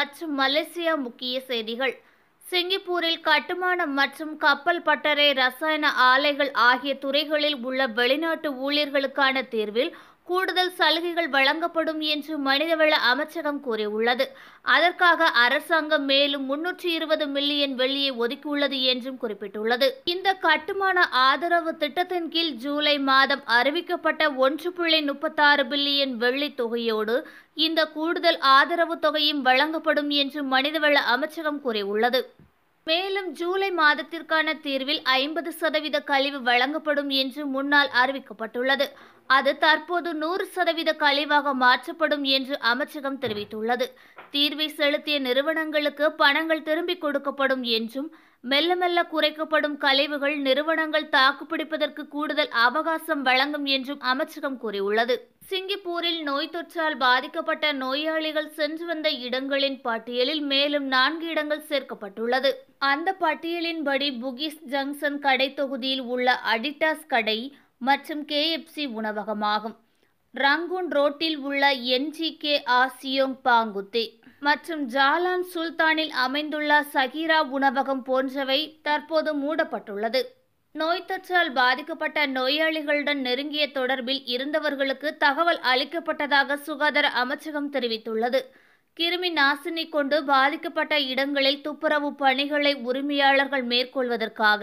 மற்றும் மலேசியா முக்கிய செய்திகள் சிங்கப்பூரில் கட்டுமானம் மற்றும் கப்பல் பட்டறை ரசாயன ஆலைகள் ஆகிய துறைகளில் உள்ள வெளிநாட்டு ஊழியர்களுக்கான தேர்வில் கூடுதல் சலுகைகள் வழங்கப்படும் என்று மனிதவள அமைச்சகம் கூறியுள்ளது அதற்காக அரசாங்கம் மேலும் முன்னூற்றி இருபது மில்லியன் வெள்ளியை ஒதுக்கியுள்ளது என்றும் குறிப்பிட்டுள்ளது இந்த கட்டுமான ஆதரவு திட்டத்தின் கீழ் ஜூலை மாதம் அறிவிக்கப்பட்ட ஒன்று புள்ளி முப்பத்தாறு பில்லியன் வெள்ளி தொகையோடு இந்த கூடுதல் ஆதரவு தொகையும் வழங்கப்படும் என்று மனிதவள அமைச்சகம் கூறியுள்ளது மேலும் ஜூலை மாதத்திற்கான தீர்வில் ஐம்பது சதவீத கழிவு வழங்கப்படும் என்று முன்னால் அறிவிக்கப்பட்டுள்ளது அது தற்போது நூறு சதவீத கழிவாக மாற்றப்படும் என்று அமைச்சகம் தெரிவித்துள்ளது தீர்வை செலுத்திய நிறுவனங்களுக்கு பணங்கள் திரும்பிக் கொடுக்கப்படும் என்றும் மெல்ல மெல்ல குறைக்கப்படும் கழிவுகள் நிறுவனங்கள் தாக்குப்பிடிப்பதற்கு கூடுதல் அவகாசம் வழங்கும் என்றும் அமைச்சகம் கூறியுள்ளது சிங்கப்பூரில் நோய் தொற்றால் பாதிக்கப்பட்ட நோயாளிகள் சென்று வந்த இடங்களின் பட்டியலில் மேலும் நான்கு இடங்கள் சேர்க்கப்பட்டுள்ளது அந்த பட்டியலின்படி புகிஸ் ஜங்ஷன் கடை தொகுதியில் உள்ள அடிட்டாஸ் கடை மற்றும் கேஎஃப்சி உணவகமாகும் ரங்கூன் ரோட்டில் உள்ள என்ஜிகே ஆசியோங் பாங்குத்தி மற்றும் ஜாலான் சுல்தானில் அமைந்துள்ள சகிரா உணவகம் போன்றவை தற்போது மூடப்பட்டுள்ளது நோய் தொற்றால் பாதிக்கப்பட்ட நோயாளிகளுடன் நெருங்கிய தொடர்பில் இருந்தவர்களுக்கு தகவல் அளிக்கப்பட்டதாக சுகாதார அமைச்சகம் தெரிவித்துள்ளது கிருமி நாசினி கொண்டு பாதிக்கப்பட்ட இடங்களில் துப்புரவு பணிகளை உரிமையாளர்கள் மேற்கொள்வதற்காக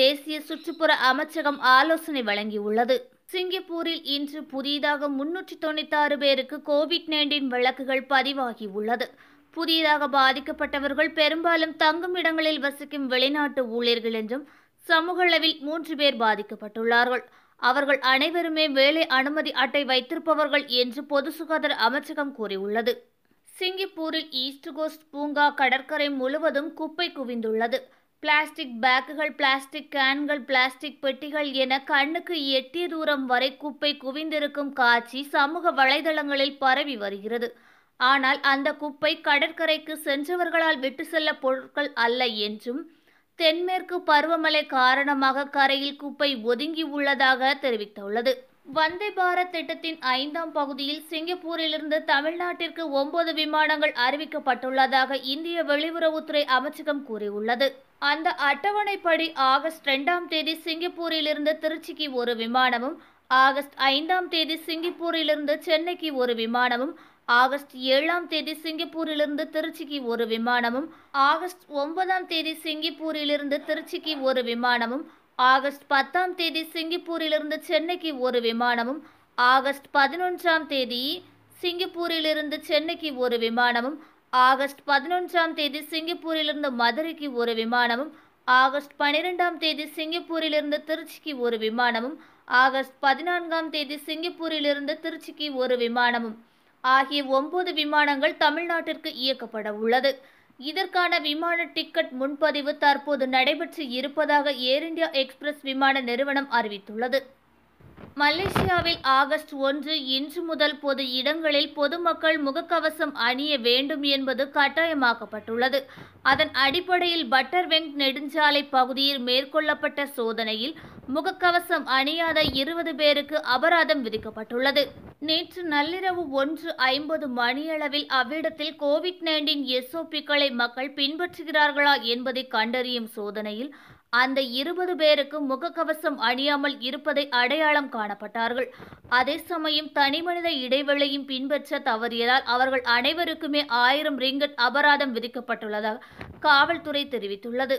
தேசிய சுற்றுப்புற அமைச்சகம் ஆலோசனை வழங்கியுள்ளது சிங்கப்பூரில் இன்று புதிதாக முன்னூற்றி தொண்ணூற்றி ஆறு பேருக்கு கோவிட் நைன்டீன் வழக்குகள் பதிவாகியுள்ளது புதிதாக பாதிக்கப்பட்டவர்கள் பெரும்பாலும் தங்கும் இடங்களில் வசிக்கும் வெளிநாட்டு ஊழியர்கள் என்றும் சமூக அளவில் மூன்று பேர் பாதிக்கப்பட்டுள்ளார்கள் அவர்கள் அனைவருமே வேலை அனுமதி அட்டை வைத்திருப்பவர்கள் என்று பொது சுகாதார அமைச்சகம் கூறியுள்ளது சிங்கப்பூரில் ஈஸ்ட் கோஸ்ட் பூங்கா கடற்கரை முழுவதும் குப்பை குவிந்துள்ளது பிளாஸ்டிக் பேக்குகள் பிளாஸ்டிக் கேன்கள் பிளாஸ்டிக் பெட்டிகள் என கண்ணுக்கு எட்டிய தூரம் வரை குப்பை குவிந்திருக்கும் காட்சி சமூக வலைதளங்களில் பரவி வருகிறது ஆனால் அந்த குப்பை கடற்கரைக்கு சென்றவர்களால் விட்டு செல்ல பொருட்கள் அல்ல என்றும் தென்மேற்கு பருவமழை காரணமாக கரையில் குப்பை ஒதுங்கி உள்ளதாக தெரிவித்துள்ளது வந்தே பாரத் திட்டத்தின் ஐந்தாம் பகுதியில் சிங்கப்பூரிலிருந்து தமிழ்நாட்டிற்கு ஒன்பது விமானங்கள் அறிவிக்கப்பட்டுள்ளதாக இந்திய வெளியுறவுத்துறை அமைச்சகம் கூறியுள்ளது அந்த அட்டவணைப்படி ஆகஸ்ட் இரண்டாம் தேதி சிங்கப்பூரிலிருந்து திருச்சிக்கு ஒரு விமானமும் ஆகஸ்ட் ஐந்தாம் தேதி சிங்கப்பூரிலிருந்து சென்னைக்கு ஒரு விமானமும் ஆகஸ்ட் ஏழாம் தேதி சிங்கப்பூரிலிருந்து திருச்சிக்கு ஒரு விமானமும் ஆகஸ்ட் ஒன்பதாம் தேதி சிங்கப்பூரிலிருந்து திருச்சிக்கு ஒரு விமானமும் ஆகஸ்ட் பத்தாம் தேதி சிங்கப்பூரிலிருந்து சென்னைக்கு ஒரு விமானமும் ஆகஸ்ட் பதினொன்றாம் தேதி சிங்கப்பூரிலிருந்து சென்னைக்கு ஒரு விமானமும் ஆகஸ்ட் பதினொன்றாம் தேதி சிங்கப்பூரிலிருந்து மதுரைக்கு ஒரு விமானமும் ஆகஸ்ட் பனிரெண்டாம் தேதி சிங்கப்பூரிலிருந்து திருச்சிக்கு ஒரு விமானமும் ஆகஸ்ட் பதினான்காம் தேதி சிங்கப்பூரிலிருந்து திருச்சிக்கு ஒரு விமானமும் ஆகிய ஒன்பது விமானங்கள் தமிழ்நாட்டிற்கு இயக்கப்பட உள்ளது இதற்கான விமான டிக்கெட் முன்பதிவு தற்போது நடைபெற்று இருப்பதாக ஏர் இந்தியா எக்ஸ்பிரஸ் விமான நிறுவனம் அறிவித்துள்ளது மலேசியாவில் ஆகஸ்ட் ஒன்று இன்று முதல் பொது இடங்களில் பொதுமக்கள் முகக்கவசம் அணிய வேண்டும் என்பது கட்டாயமாக்கப்பட்டுள்ளது அதன் அடிப்படையில் பட்டர்வெங் நெடுஞ்சாலை பகுதியில் மேற்கொள்ளப்பட்ட சோதனையில் முகக்கவசம் அணியாத இருபது பேருக்கு அபராதம் விதிக்கப்பட்டுள்ளது நேற்று நள்ளிரவு ஒன்று ஐம்பது மணியளவில் அவ்விடத்தில் கோவிட் நைன்டீன் எஸ்ஓபிக்களை மக்கள் பின்பற்றுகிறார்களா என்பதை கண்டறியும் சோதனையில் அந்த இருபது பேருக்கு முகக்கவசம் அணியாமல் இருப்பதை அடையாளம் காணப்பட்டார்கள் அதே சமயம் தனிமனித இடைவெளியும் பின்பற்ற தவறியதால் அவர்கள் அனைவருக்குமே ஆயிரம் ரிங்கட் அபராதம் விதிக்கப்பட்டுள்ளதாக காவல்துறை தெரிவித்துள்ளது